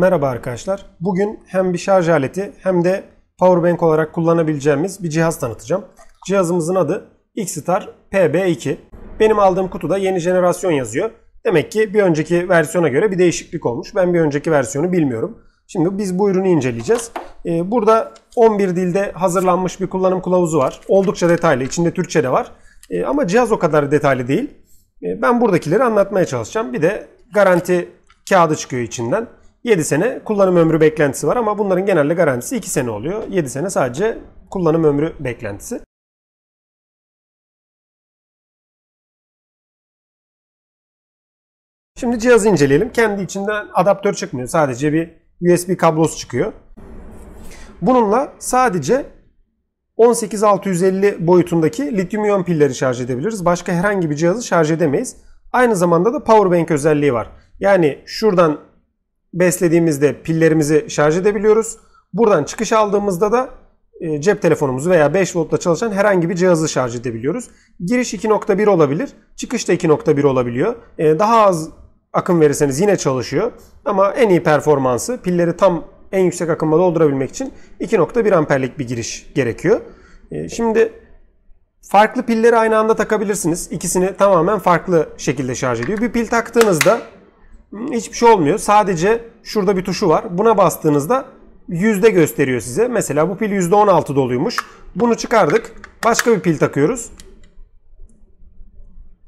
Merhaba arkadaşlar. Bugün hem bir şarj aleti hem de powerbank olarak kullanabileceğimiz bir cihaz tanıtacağım. Cihazımızın adı Xstar PB2. Benim aldığım kutuda yeni jenerasyon yazıyor. Demek ki bir önceki versiyona göre bir değişiklik olmuş. Ben bir önceki versiyonu bilmiyorum. Şimdi biz bu ürünü inceleyeceğiz. Ee, burada 11 dilde hazırlanmış bir kullanım kılavuzu var. Oldukça detaylı. İçinde Türkçe de var. Ee, ama cihaz o kadar detaylı değil. Ee, ben buradakileri anlatmaya çalışacağım. Bir de garanti kağıdı çıkıyor içinden. 7 sene kullanım ömrü beklentisi var ama bunların genelde garantisi 2 sene oluyor. 7 sene sadece kullanım ömrü beklentisi. Şimdi cihazı inceleyelim. Kendi içinden adaptör çıkmıyor. Sadece bir USB kablosu çıkıyor. Bununla sadece 18650 boyutundaki lityum iyon pilleri şarj edebiliriz. Başka herhangi bir cihazı şarj edemeyiz. Aynı zamanda da power bank özelliği var. Yani şuradan beslediğimizde pillerimizi şarj edebiliyoruz. Buradan çıkış aldığımızda da e, cep telefonumuzu veya 5 voltta çalışan herhangi bir cihazı şarj edebiliyoruz. Giriş 2.1 olabilir, çıkış da 2.1 olabiliyor. E, daha az akım verirseniz yine çalışıyor. Ama en iyi performansı pilleri tam en yüksek akımla doldurabilmek için 2.1 amperlik bir giriş gerekiyor. E, şimdi farklı pilleri aynı anda takabilirsiniz. İkisini tamamen farklı şekilde şarj ediyor. Bir pil taktığınızda hiçbir şey olmuyor. Sadece şurada bir tuşu var. Buna bastığınızda yüzde gösteriyor size. Mesela bu pil yüzde %16 doluymuş. Bunu çıkardık. Başka bir pil takıyoruz.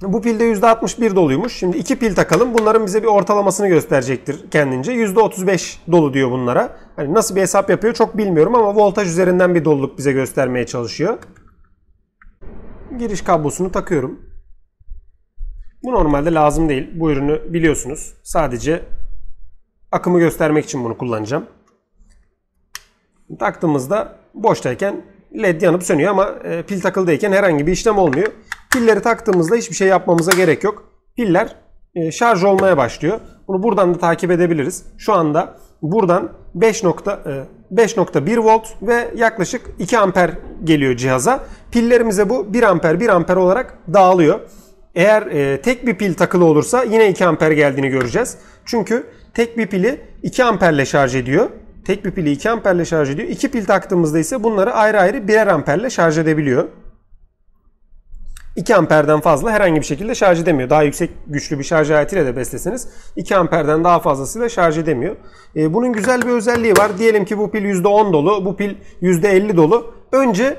Bu pilde yüzde %61 doluymuş. Şimdi iki pil takalım. Bunların bize bir ortalamasını gösterecektir kendince. yüzde %35 dolu diyor bunlara. Hani nasıl bir hesap yapıyor çok bilmiyorum ama voltaj üzerinden bir doluluk bize göstermeye çalışıyor. Giriş kablosunu takıyorum. Bu normalde lazım değil. Bu ürünü biliyorsunuz. Sadece akımı göstermek için bunu kullanacağım. Taktığımızda boştayken led yanıp sönüyor ama e, pil takıldıyken herhangi bir işlem olmuyor. Pilleri taktığımızda hiçbir şey yapmamıza gerek yok. Piller e, şarj olmaya başlıyor. Bunu buradan da takip edebiliriz. Şu anda buradan 5.1 e, volt ve yaklaşık 2 amper geliyor cihaza. Pillerimize bu 1 amper 1 amper olarak dağılıyor eğer e, tek bir pil takılı olursa yine 2 amper geldiğini göreceğiz. Çünkü tek bir pili 2 amperle şarj ediyor. Tek bir pili 2 amperle şarj ediyor. 2 pil taktığımızda ise bunları ayrı ayrı 1'er amperle şarj edebiliyor. 2 amperden fazla herhangi bir şekilde şarj edemiyor. Daha yüksek güçlü bir şarj aletiyle de besleseniz 2 amperden daha fazlasıyla şarj edemiyor. E, bunun güzel bir özelliği var. Diyelim ki bu pil %10 dolu, bu pil %50 dolu. Önce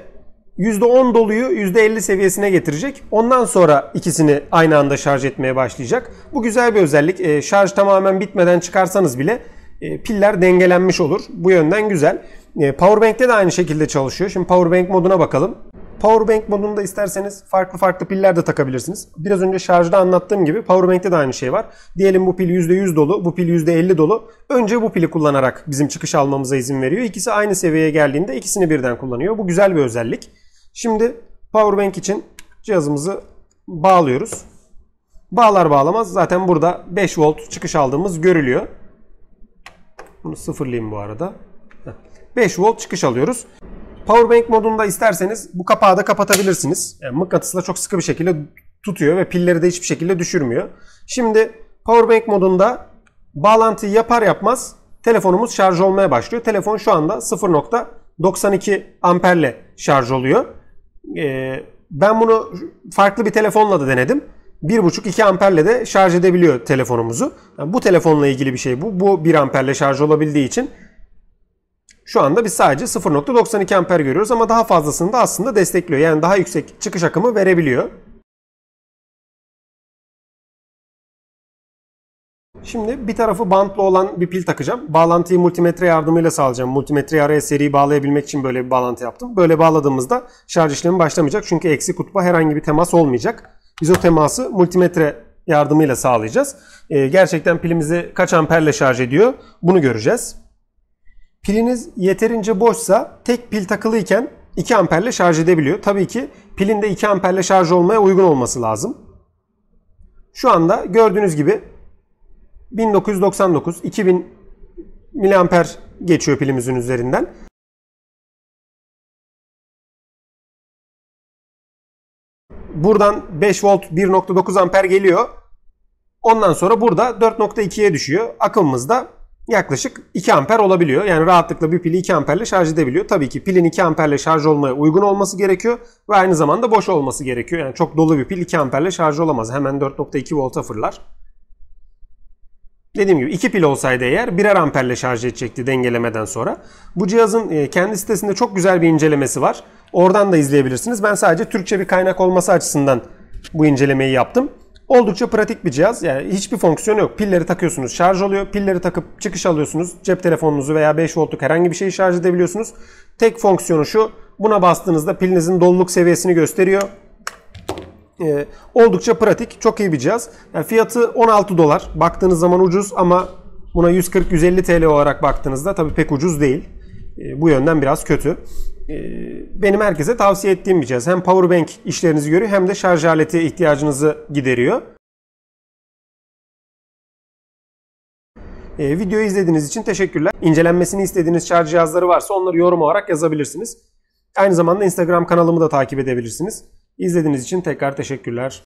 %10 doluyu %50 seviyesine getirecek. Ondan sonra ikisini aynı anda şarj etmeye başlayacak. Bu güzel bir özellik. E, şarj tamamen bitmeden çıkarsanız bile e, piller dengelenmiş olur. Bu yönden güzel. E, Powerbank'te de aynı şekilde çalışıyor. Şimdi Powerbank moduna bakalım. Powerbank modunda isterseniz farklı farklı piller de takabilirsiniz. Biraz önce şarjda anlattığım gibi Powerbank'te de aynı şey var. Diyelim bu pil %100 dolu, bu pil %50 dolu. Önce bu pili kullanarak bizim çıkış almamıza izin veriyor. İkisi aynı seviyeye geldiğinde ikisini birden kullanıyor. Bu güzel bir özellik. Şimdi powerbank için cihazımızı bağlıyoruz. Bağlar bağlamaz zaten burada 5 volt çıkış aldığımız görülüyor. Bunu sıfırlayayım bu arada. 5 volt çıkış alıyoruz. Powerbank modunda isterseniz bu kapağı da kapatabilirsiniz. Yani mıknatısla çok sıkı bir şekilde tutuyor ve pilleri de hiçbir şekilde düşürmüyor. Şimdi powerbank modunda bağlantıyı yapar yapmaz telefonumuz şarj olmaya başlıyor. Telefon şu anda 0.92 amperle şarj oluyor. E, ben bunu farklı bir telefonla da denedim. 1.5-2 amperle de şarj edebiliyor telefonumuzu. Yani bu telefonla ilgili bir şey bu. Bu 1 amperle şarj olabildiği için şu anda biz sadece 0.92 amper görüyoruz ama daha fazlasını da aslında destekliyor. Yani daha yüksek çıkış akımı verebiliyor. Şimdi bir tarafı bantlı olan bir pil takacağım. Bağlantıyı multimetre yardımıyla sağlayacağım. Multimetreyi araya seri bağlayabilmek için böyle bir bağlantı yaptım. Böyle bağladığımızda şarj işlemi başlamayacak. Çünkü eksi kutba herhangi bir temas olmayacak. Biz o teması multimetre yardımıyla sağlayacağız. Ee, gerçekten pilimizi kaç amperle şarj ediyor bunu göreceğiz. Piliniz yeterince boşsa tek pil takılıyken 2 amperle şarj edebiliyor. Tabii ki pilin de 2 amperle şarj olmaya uygun olması lazım. Şu anda gördüğünüz gibi 1999 2000 miliamper geçiyor pilimizin üzerinden. Buradan 5 volt 1.9 amper geliyor. Ondan sonra burada 4.2'ye düşüyor. Akımımızda yaklaşık 2 amper olabiliyor. Yani rahatlıkla bir pili 2 amperle şarj edebiliyor. Tabii ki pilin 2 amperle şarj olmaya uygun olması gerekiyor ve aynı zamanda boş olması gerekiyor. Yani çok dolu bir pil 2 amperle şarj olamaz. Hemen 4.2 volta fırlar. Dediğim gibi 2 pil olsaydı eğer birer amperle şarj edecekti dengelemeden sonra. Bu cihazın e, kendi sitesinde çok güzel bir incelemesi var. Oradan da izleyebilirsiniz. Ben sadece Türkçe bir kaynak olması açısından bu incelemeyi yaptım. Oldukça pratik bir cihaz. Yani hiçbir fonksiyonu yok. Pilleri takıyorsunuz şarj oluyor. Pilleri takıp çıkış alıyorsunuz. Cep telefonunuzu veya 5 voltluk herhangi bir şeyi şarj edebiliyorsunuz. Tek fonksiyonu şu. Buna bastığınızda pilinizin doluluk seviyesini gösteriyor e, oldukça pratik, çok iyi bir cihaz. Yani fiyatı 16 dolar. Baktığınız zaman ucuz ama buna 140-150 TL olarak baktığınızda tabii pek ucuz değil. E, bu yönden biraz kötü. E, benim herkese tavsiye ettiğim bir cihaz. Hem powerbank işlerinizi görüyor hem de şarj aleti ihtiyacınızı gideriyor. E, videoyu izlediğiniz için teşekkürler. İncelenmesini istediğiniz şarj cihazları varsa onları yorum olarak yazabilirsiniz. Aynı zamanda Instagram kanalımı da takip edebilirsiniz. İzlediğiniz için tekrar teşekkürler.